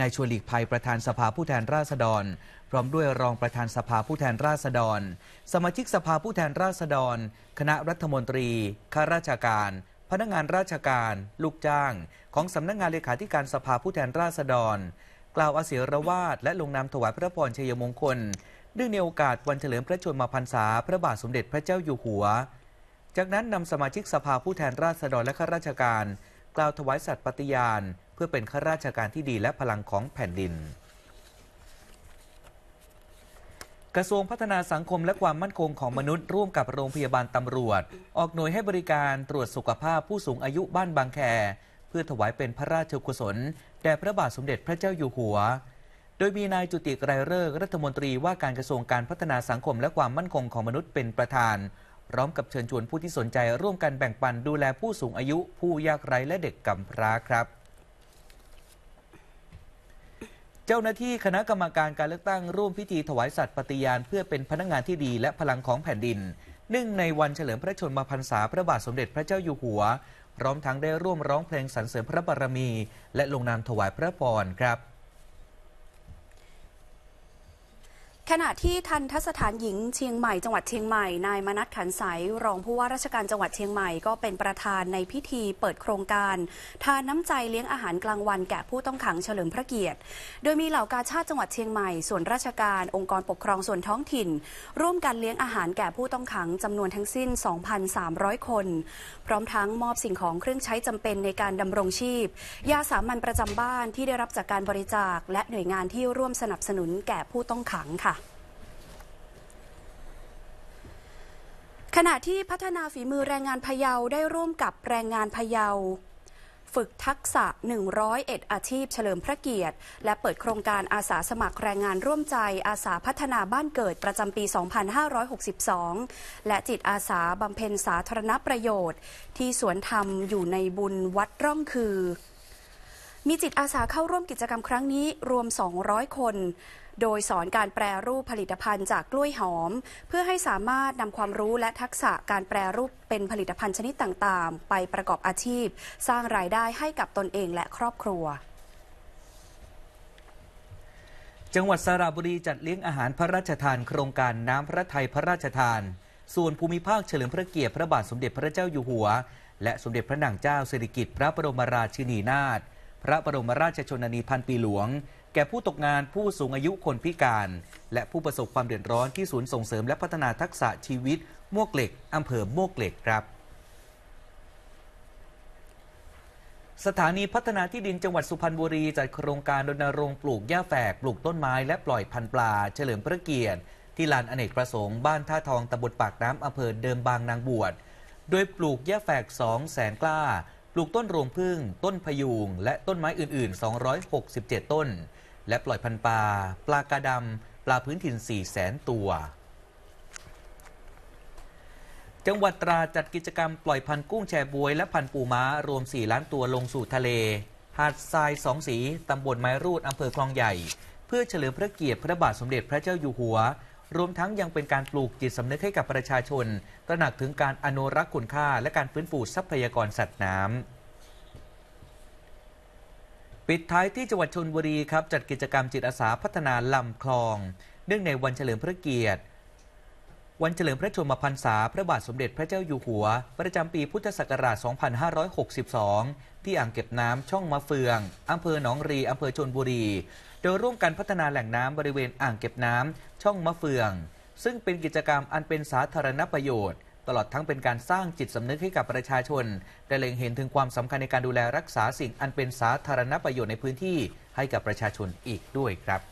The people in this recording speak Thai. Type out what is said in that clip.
นายชวนหลีกภัยประธานสภาผู้แทนราษฎร พร้อมด้วยรองประธานสภาผู้แทนราษฎร สมาชิกสภาผู้แทนราษฎร คณะรัฐมนตรีข้าราชการ พนักงานราชการ ลูกจ้าง ของสำนักงงานเลขาธิการสภาผู้แทนราษฎร กล่าวอาศสยรวาดและลงนามถวายพระพรชัยมงคลเนื่องในโอกาสวันเฉลิมพระชนมพรรษาพระบาทสมเด็จพระเจ้าอยู่หัว จากนั้นนำสมาชิกสภาผู้แทนราษฎรและข้าราชการล่าวถวายสัตย์ปฏิญาณ เพื่อเป็นข้าราชการที่ดีและพลังของแผ่นดิน กระทรวงพัฒนาสังคมและความมั่นคงของมนุษย์ร่วมกับโรงพยาบาลตำรวจ ออกหน่วยให้บริการตรวจสุขภาพผู้สูงอายุบ้านบางแค เพื่อถวายเป็นพระราชกุศลแด่พระบาทสมเด็จพระเจ้าอยู่หัว โดยมีนายจุติไกรเลิกรัฐมนตรีว่าการกระทรวงการพัฒนาสังคมและความมั่นคงของมนุษย์เป็นประธานพร้อมกับเชิญชวนผู้ที่สนใจร่วมกันแบ่งปันดูแลผู้สูงอายุผู้ยากไร้และเด็กกำพร้าครับ เจ้าหน้าที่คณะกรรมการการเลือกตั้งร่วมพิธีถวายสัตย์ปฏิญาณ เพื่อเป็นพนักงานที่ดีและพลังของแผ่นดินเนื่งในวันเฉลิมพระชนมพรรษาพระบาทสมเด็จพระเจ้าอยู่หัวพร้อมทั้งได้ร่วมร้องเพลงสรรเสริญพระบารมี และลงนามถวายพระพรครับขณะที่ทันทสถานหญิงเชียงใหม่จังหวัดเชียงใหม่ นายมนัทขันสายรองผู้ว่าราชการจังหวัดเชียงใหม่ก็เป็นประธานในพิธีเปิดโครงการทานน้ำใจเลี้ยงอาหารกลางวันแก่ผู้ต้องขังเฉลิมพระเกียรติ โดยมีเหล่ากาชาติจังหวัดเชียงใหม่ ส่วนราชการองค์กรปกครองส่วนท้องถิ่น ร่วมกันเลี้ยงอาหารแก่ผู้ต้องขังจำนวนทั้งสิ้น 2,300 คน พร้อมทั้งมอบสิ่งของเครื่องใช้จำเป็นในการดำรงชีพยาสามัญประจำบ้านที่ได้รับจากการบริจาค และหน่วยงานที่ร่วมสนับสนุนแก่ผู้ต้องขังค่ะขณะที่พัฒนาฝีมือแรงงานพะเยาได้ร่วมกับแรงงานพะเยาฝึกทักษะ 101 อาชีพเฉลิมพระเกียรติ และเปิดโครงการอาสาสมัครแรงงานร่วมใจอาสาพัฒนาบ้านเกิดประจำปี 2562 และจิตอาสาบำเพ็ญสาธารณประโยชน์ ที่สวนธรรมอยู่ในบุญวัดร่องคือ มีจิตอาสาเข้าร่วมกิจกรรมครั้งนี้รวม 200 คนโดยสอนการแปรรูปผลิตภัณฑ์จากกล้วยหอม เพื่อให้สามารถนำความรู้และทักษะการแปรรูปเป็นผลิตภัณฑ์ชนิดต่างๆ ไปประกอบอาชีพ สร้างรายได้ให้กับตนเองและครอบครัว จังหวัดสระบุรีจัดเลี้ยงอาหารพระราชทานโครงการน้ำพระทัยพระราชทาน ส่วนภูมิภาคเฉลิมพระเกียรติพระบาทสมเด็จพระเจ้าอยู่หัว และสมเด็จพระนางเจ้าสิริกิติ์พระบรมราชินีนาถพระบรมราชชนนีพันปีหลวงแก่ผู้ตกงานผู้สูงอายุคนพิการ และผู้ประสบความเดือดร้อนที่ศูนย์ส่งเสริมและพัฒนาทักษะชีวิต มวกเหล็ก อำเภอมวกเหล็กครับ สถานีพัฒนาที่ดินจังหวัดสุพรรณบุรี จัดโครงการรณรงค์ปลูกหญ้าแฝกปลูกต้นไม้และปล่อยพันธุ์ปลา เฉลิมพระเกียรติที่ลานอเนกประสงค์บ้านท่าทองตำบลปากน้ำอำเภอเดิมบางนางบวชโดยปลูกหญ้าแฝกสองแสนกล้าปลูกต้นรวงพึ่ง ต้นพยูง และต้นไม้อื่นๆ 267 ต้น และปล่อยพันปลา ปลากระดำ ปลาพื้นถิ่น4แสนตัว จังหวัดตราจัดกิจกรรมปล่อยพันกุ้งแชบวย และพันปูม้า รวม 4 ล้านตัวลงสู่ทะเล หาดทรายสองสี ตำบลไม้รูดอำเภอคลองใหญ่ เพื่อเฉลิมพระเกียรติพระบาทสมเด็จพระเจ้าอยู่หัวรวมทั้งยังเป็นการปลูกจิตสำนึกให้กับประชาชน ตระหนักถึงการอนุรักษ์คุณค่าและการฟื้นฟูทรัพยากรสัตว์น้ำ ปิดท้ายที่จังหวัดชนบุรีครับ จัดกิจกรรมจิตอาสาพัฒนาลำคลอง เนื่องในวันเฉลิมพระเกียรติวันเฉลิมพระชนมพรรษา พระบาทสมเด็จพระเจ้าอยู่หัว ประจำปีพุทธศักราช 2562 ที่อ่างเก็บน้ำช่องมะเฟืองอำเภอหนองรีอำเภอชนบุรี โดยร่วมกันพัฒนาแหล่งน้ำบริเวณอ่างเก็บน้ำช่องมะเฟือง ซึ่งเป็นกิจกรรมอันเป็นสาธารณประโยชน์ ตลอดทั้งเป็นการสร้างจิตสำนึกให้กับประชาชนได้เล็งเห็นถึงความสำคัญในการดูแลรักษาสิ่งอันเป็นสาธารณประโยชน์ในพื้นที่ ให้กับประชาชนอีกด้วยครับ